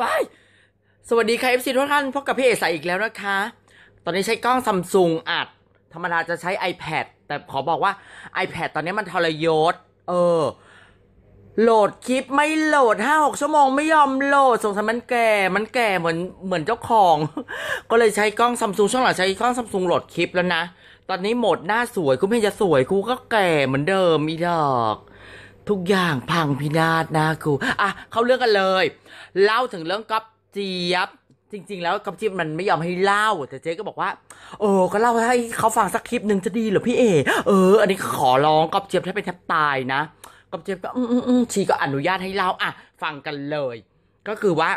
วายสวัสดีค่ะซีทุกท่านพบกับพี่เอสายอีกแล้วนะคะ ตอนนี้ใช้กล้องซัมซุงอัด ธรรมดาจะใช้ iPad แต่ขอบอกว่า iPad ตอนนี้มันทรยศเออโหลดคลิปไม่โหลดห้าหกชั่วโมงไม่ยอมโหลดสงสัยมันแก่มันแก่เหมือนเหมือนเจ้าของ ก็เลยใช้กล้องซัมซุงช่วงหลังใช้กล้องซัมซุงโหลดคลิปแล้วนะ ตอนนี้โหมดหน้าสวยกูไม่จะสวยกูก็แก่เหมือนเดิมอีดอกทุกอย่างพังพินาศนะครูอ่ะเข้าเรื่องกันเลย เล่าถึงเรื่องก๊อปเจี๊ยบ จริงๆ แล้วก๊อปเจี๊ยบมันไม่ยอมให้เล่า แต่เจ๊ก็บอกว่าโอ้ก็เล่าให้เขาฟังสักคลิปหนึ่งจะดีเหรอพี่เอเออ อันนี้ขอร้องก๊อปเจี๊ยบให้เป็นแทบตายนะ ก๊อปเจี๊ยบก็อืมอืมชีก็อนุญาตให้เล่าอ่ะ ฟังกันเลย ก็คือว่า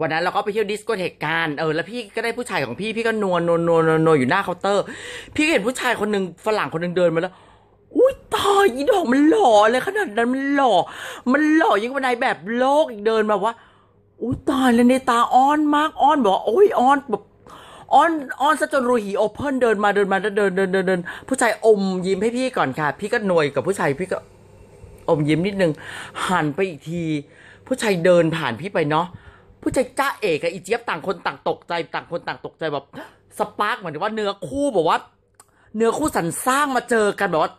วันนั้นเราก็ไปเที่ยวดิสโกเทกการเออ แล้วพี่ก็ได้ผู้ชายของพี่ พี่ก็นวลนวลนวลนวลอยู่หน้าเคาน์เตอร์ พี่เห็นผู้ชายคนหนึ่งฝรั่งคนหนึ่งเดินมาแล้วอุ้ยยอีดอกมันหล่อเลยขนาดนั้นมันหล่อ มันหล่อยิ่งกว่านายแบบโลกอีกเดินมาว่าอุ้ยตายแล้วในตาอ้อนมากอ้อนบอกโอ้ยอ้อนแบบอ้อนอ้อนซะจนรูหีโอเพ่นเดินมาเดินมาเดินเดินเดินเดินผู้ชายอมยิ้มให้พี่ก่อนค่ะพี่ก็หน่วยกับผู้ชายพี่ก็อมยิ้มนิดนึงหันไปอีกที ผู้ชายเดินผ่านพี่ไปเนาะผู้ชายจ้าเอกกับอีเจี๊ยบต่างคนต่างตกใจต่างคนต่างตกใจแบบ สปาร์กเหมือนว่าเนื้อคู่แบบว่า เนื้อคู่สันสร้างมาเจอกันแบบว่า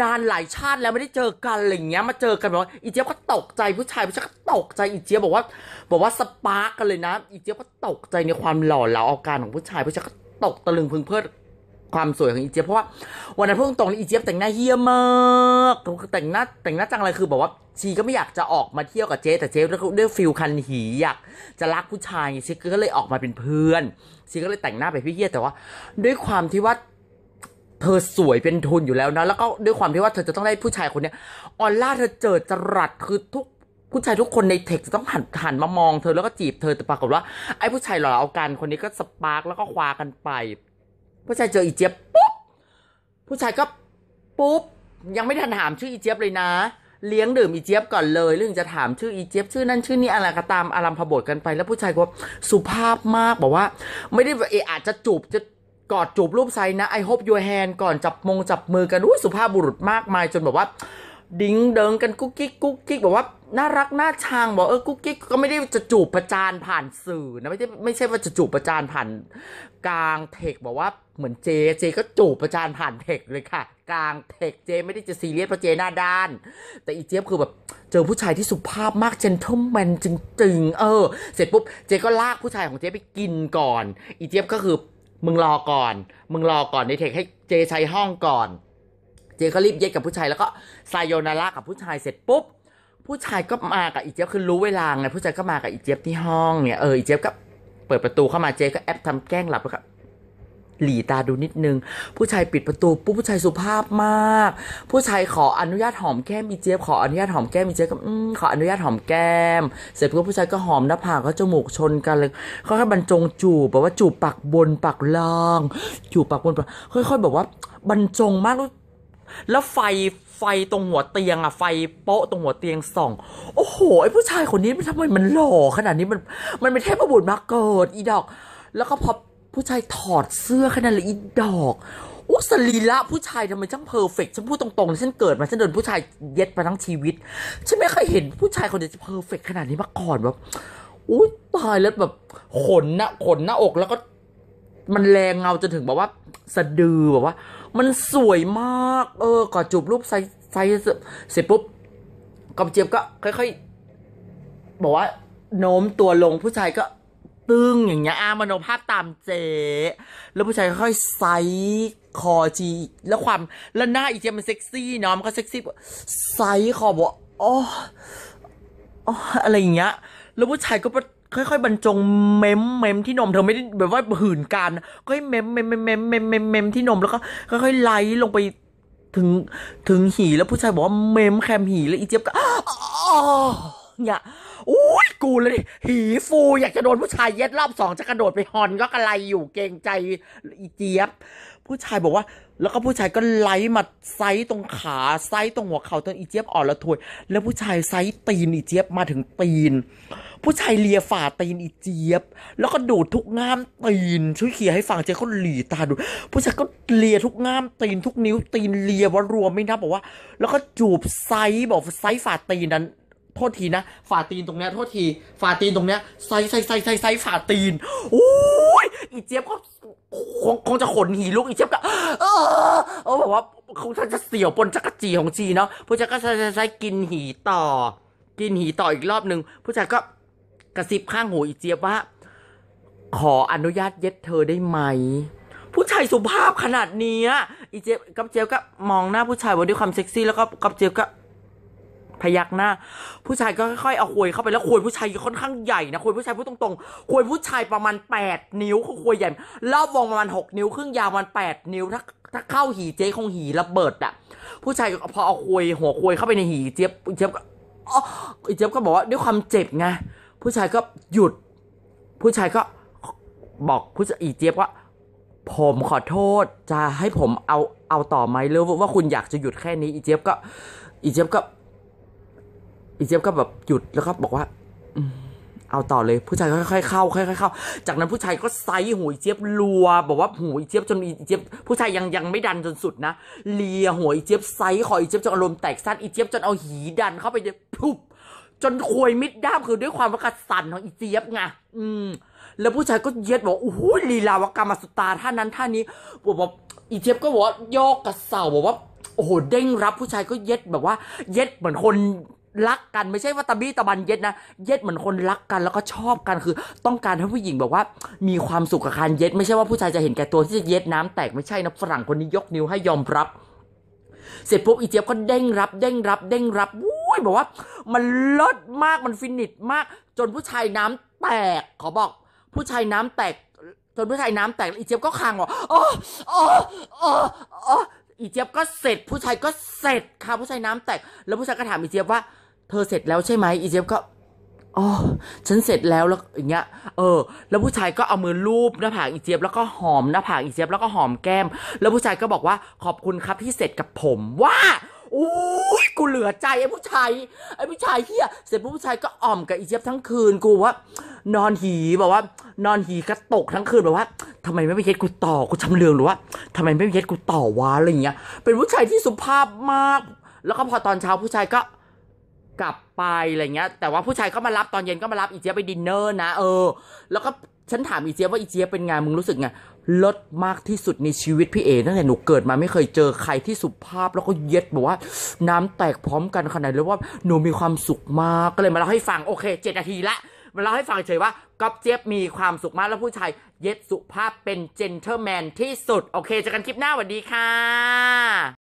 นานหลายชาติแล้วไม่ได้เจอกันอะไรเงี้ยมาเจอกันบอกว่าอีเจี๊ยบก็ตกใจผู้ชายผู้ชายก็ตกใจอีเจี๊ยบบอกว่า บอกว่าสปาร์กกันเลยนะอีเจี๊ยบก็ตกใจในความหล่อเหลาอาการของผู้ชายผู้ชายก็ตกตะลึงพึงเพลิดความสวยของอีเจี๊ยบเพราะว่าวันนั้นพูดตรงๆอีเจี๊ยบแต่งหน้าเฮี้ยมากแต่งหน้าแต่งหน้าจังอะไรคือ บอกว่าชีก็ไม่อยากจะออกมาเที่ยวกับเจ๊แต่เจ๊ด้วยฟิลคันหีอยาก จะรักผู้ชายชีก็เลยออกมาเป็นเพื่อนชีก็เลยแต่งหน้าไปพี่เฮี้ยแต่ว่าด้วยความที่ว่าเธอสวยเป็นทุนอยู่แล้วนะ แล้วก็ด้วยความที่ว่าเธอจะต้องได้ผู้ชายคนเนี้ยออล่าเธอเจอจรัสคือทุก ผู้ชายทุกคนในเทคจะต้องหันหันมามองเธอแล้วก็จีบเธอแต่ปรากฏว่า ไอ้ผู้ชายหล่อเอากันคนนี้ก็สปาร์กแล้วก็คว้ากันไป ผู้ชายเจออีเจี๊ยบปุ๊บผู้ชายก็ปุ๊บยังไม่ทันถามชื่ออีเจี๊ยบเลยนะ เลี้ยงดื่มอีเจี๊ยบก่อนเลย เรื่องจะถามชื่ออีเจี๊ยบชื่อนั่นชื่อนี้อะไรก็ตามอารณมผบทกันไป แล้วผู้ชายก็สุภาพมากบอกว่า ไม่ได้เออาจจะจูบจะกอดจูบรูปไซนะไอโฮบยูแฮนก่อนจับมงจับมือกันอุ้ยสุภาพบุรุษมากมายจนแบบว่า ดิ้งเดิงกันกุ๊กกิ๊กกุ๊กกิ๊กแบบว่าน่ารักน่าชังบอกเออกุ๊กกิ๊กก็ไม่ได้จะจูบประจานผ่านสื่อนะไม่ได้ไม่ใช่ว่าจะจูบประจานผ่านกลางเทคบอกว่าเหมือนเจเจก็จูบประจานผ่านเทคเลยค่ะ กลางเทคเจไม่ได้จะซีเรียสเพราะเจหน้าด้าน แต่อีเจี๊ยบคือแบบเจอผู้ชายที่สุภาพมากเจนทอมแมนจริงๆ เออเสร็จปุ๊บเจก็ลากผู้ชายของเจไปกินก่อน อีเจี๊ยบก็คือมึงรอก่อน มึงรอก่อนในเทคให้เจใช้ห้องก่อน เจก็รีบเย็ดกับผู้ชายแล้วก็ไซโยนาร่ากับผู้ชายเสร็จปุ๊บ ผู้ชายก็มากับอีเจี๊ยบคือรู้เวลาไงผู้ชายก็มากับอีเจี๊ยบที่ห้องเนี่ยเอออีเจี๊ยบก็เปิดประตูเข้ามาเจก็แอบทำแกล้งหลับแล้วก็หลีตาดูนิดนึงผู้ชายปิดประตูปุ๊บผู้ชายสุภาพมาก ผู้ชายขออนุญาตหอมแก้มอีเจี๊ยบขออนุญาตหอมแก้มอีเจี๊ยบก็อืมขออนุญาตหอมแก้ม เสร็จปุ๊บผู้ชายก็หอมหน้าผากก็จมูกชนกันเลยเขาแค่บรรจงจูบแบบว่าจูบปากบนปากล่างจูบปากบนปากค่อยๆแบบว่า บรรจงมากแล้วแล้วไฟไฟตรงหัวเตียงอะไฟโป๊ะตรงหัวเตียงส่อง โอ้โหไอ้ผู้ชายคนนี้มันทำไมมันหล่อขนาดนี้มันมันเป็นเทพบุตรมาเกิดอีดอกแล้วก็พอผู้ชายถอดเสื้อขนาดละอีดอก อุสลีละผู้ชายทำไมช่างเพอร์เฟกฉันพูดตรงๆเลยฉันเกิดมา ฉันโดนผู้ชายเย็ดมาทั้งชีวิต ฉันไม่เคยเห็นผู้ชายคนเดียวจะเพอร์เฟกขนาดนี้มาก่อนแบบอุ้ยตายแล้วแบบขนนะขนหน้าอกแล้วก็ มันแรงเงาจนถึงแบบว่า สะดือแบบว่า มันสวยมาก เออกอดจูบรูปไซไซเสร็จปุ๊บกำเจียบก็ค่อยๆบอกว่า โน้มตัวลงผู้ชายก็ตึงอย่างเงี้ยอามโนภาพตามเจแล้วผู้ชายค่อยไซคอจีแล้วความแล้วหน้าอีเจมันเซ็กซี่เนาะมันก็เซ็กซี่ไซคอบอกอ๋ออะไรอย่างเงี้ยแล้วผู้ชายก็ค่อยๆ บรรจงเมมเมมที่นมเธอไม่ได้แบบว่าหื่นการก็ให้เมมเมมเมมเมมเมมเมมที่นมแล้วก็ค่อยๆไล่ลงไปถึงถึงหีแล้วผู้ชายบอกว่าเมมแคมหีแล้วอีเจี๊ยบก็อ๋อเนี่ยอุ้ยกูเลยหีฟูอยากจะโดนผู้ชายเย็ดรอบสองจะกระโดดไปฮอนก็กระไรอยู่เกรงใจอีเจี๊ยบ ผู้ชายบอกว่าแล้วก็ผู้ชายก็ไล่มาไซต์ตรงขาไซต์ตรงหัวเข่าตนอีเจี๊ยบอ่อนละทวยแล้วผู้ชายไซต์ตีนอีเจี๊ยบมาถึงตีน ผู้ชายเลียฝ่าตีนอีเจี๊ยบแล้วก็ดูดทุกง่าม ตีนช่วยเขี่ยให้ฟังเจ๊ก็หลีตาดูผู้ชายก็เลียทุกง่ามตีนทุกนิ้วตีนเลียวรวมไม่นับบอกว่า แล้วก็จูบไซต์บอกไซต์ฝ่าตีนนั้นโทษทีนะฝ่าตีนตรงเนี้ยโทษทีฝ่าตีนตรงเนี้ยไซไซไซไซไซฝ่าตีนโอ้ยอีเจี๊ยบก็คงจะขนหีลุกอีเจี๊ยบก็เออเออแบบว่าคงจะเสี่ยวปนจักรจีของจีเนาะผู้ชายก็ไซไซไซกินหีต่อ กินหีต่ออีกรอบหนึ่ง ผู้ชายก็กระซิบข้างหูอีเจี๊ยบว่า ขออนุญาตเย็ดเธอได้ไหม ผู้ชายสุภาพขนาดนี้อีเจี๊ยบกับเจี๊ยบก็มองหน้าผู้ชายว่ด้วยความเซ็กซี่แล้วก็กับเจี๊ยบก็พยักหน้า ผู้ชายก็ค่อยๆเอาควยเข้าไปแล้วควยผู้ชายค่อนข้างใหญ่นะควยผู้ชายพูดตรงๆควยผู้ชายประมาณ8นิ้วคือควยใหญ่รอบวงประมาณ6นิ้วครึ่งยาวประมาณ8นิ้วถ้าถ้าเข้าหีเจ๊คงหีระเบิดอะผู้ชายพอเอาควย หัวควยเข้าไปในหีเจี๊ยบเจี๊ยบก็อ๋อเจี๊ยบก็บอกว่าด้วยความเจ็บไงผู้ชายก็หยุด ผู้ชายก็บอกผู้อีเจี๊ยบว่าผมขอโทษจะให้ผมเอาเอาต่อไหมหรือว่าคุณอยากจะหยุดแค่นี้อีเจี๊ยบก็อีเจี๊ยบก็อีเจี๊ยบก็แบบหยุดแล้วก็บอกว่าเอาต่อเลยผู้ชายค่อยๆเข้าค่อยๆเข้า จากนั้นผู้ชายก็ไซหูอเจี๊ยบรัว บอกว่าหูอเจี๊ยบจนอีเจี๊ยบผู้ชายยังยังไม่ดันจนสุดนะเลียหัวอีเจี๊ยบไซคออีเจี๊ยบจนอารมณ์แตกสั้นอีเจี๊ยบจนเอาหีดันเข้าไปเจีบยพุบจนควยมิดด้ามคือด้วยความว่ากระสันของอีเจี๊ยบไงอืม แล้วผู้ชายก็เย็ดบอกโอ้โหลีลาวกรรมสุตาท่านั้นท่านี้บอกว่าอีเจี๊ยบก็บอกว่ายกกระเสาบอกว่าโอ้โหเด้งรับผู้ชายก็เย็ดแบบว่า เย็ดเหมือนคนรักกันไม่ใช่ว่าตะบี้ตะบันเย็ดนะ เย็ดเหมือนคนรักกันแล้วก็ชอบกันคือ ต้องการให้ผู้หญิงแบบว่า มีความสุขกับการเย็ดไม่ใช่ว่าผู้ชายจะเห็นแก่ตัวที่จะเย็ดน้ำแตกไม่ใช่นะฝรั่งคนนี้ยกนิ้วให้ยอมรับ เสร็จปุ๊บอีเจี๊ยบก็เด้งรับเด้งรับเด้งรับวุ้ยบอกว่า มันลดมากมันฟินิชมาก จนผู้ชายน้ำแตก ขอบอก ผู้ชายน้ำแตกจนผู้ชายน้ำแตกอีเจี๊ยบก็คางว่าอ๋ออ๋ออ๋ออีเจี๊ยบก็เสร็จผู้ชายก็เสร็จค่ะผู้ชายน้ำแตก แล้วผู้ชายก็ถามอีเจี๊ยบว่า เธอเสร็จแล้วใช่ไหมอีเจี๊ยบก็อ๋อฉันเสร็จแล้วแล้วอย่างเงี้ยเออ แล้วผู้ชายก็เอามือลูบหน้าผากอีเจี๊ยบ แล้วก็หอมหน้าผากอีเจี๊ยบแล้วก็หอมแก้ม แล้วผู้ชายก็บอกว่าขอบคุณครับที่เสร็จกับผมว่าอู้ยกูเหลือใจไอ้ผู้ชายไอ้ผู้ชายเฮียเสร็จผู้ชายก็อ่อมกับอีเจี๊ยบ ทั้งคืนกูว่านอนหีแบบว่า นอนหีกระตกทั้งคืนแบบว่า ทำไมไม่ไปเย็ดกูต่อกูชำเลืองหรือว่า ทำไมไม่ไปเย็ดกูต่อวะอะไรอย่างเงี้ยเป็นผู้ชายที่สุภาพมาก แล้วก็พอตอนเช้าผู้ชายก็กลับไปอะไรเงี้ย แต่ว่าผู้ชายก็มารับตอนเย็นก็มารับอีเจี๊ยบไปดินเนอร์นะเออแล้วก็ฉันถามอีเจี๊ยบว่าอีเจี๊ยบเป็นไงมึงรู้สึกไงลดมากที่สุดในชีวิตพี่เอ๋ตั้งแต่หนูเกิดมา ไม่เคยเจอใครที่สุภาพ แล้วก็เย็ดแบบว่า น้ำแตกพร้อมกันขนาดเลยว่าหนูมีความสุขมากก็เลยมาเล่าให้ฟังโอเคเจ็ดนาทีละเล่าให้ฟังเฉยว่าก๊อบเจี๊ยบมีความสุขมากแล้วผู้ชายเย็ดสุภาพเป็นเจนเทอร์แมนที่สุด โอเคเจอกันคลิปหน้าสวัสดีค่ะ